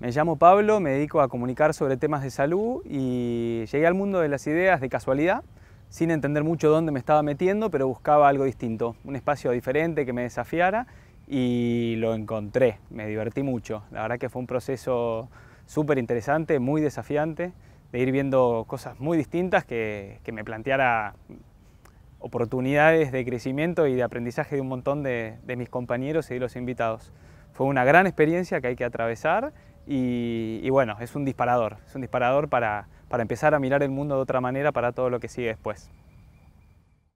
Me llamo Pablo, me dedico a comunicar sobre temas de salud y llegué al mundo de las ideas de casualidad, sin entender mucho dónde me estaba metiendo, pero buscaba algo distinto, un espacio diferente que me desafiara y lo encontré, me divertí mucho. La verdad que fue un proceso súper interesante, muy desafiante, de ir viendo cosas muy distintas que, me planteara oportunidades de crecimiento y de aprendizaje de un montón de, de mis compañeros y de los invitados. Fue una gran experiencia que hay que atravesar y, bueno, es un disparador, es un disparador para, para empezar a mirar el mundo de otra manera para todo lo que sigue después.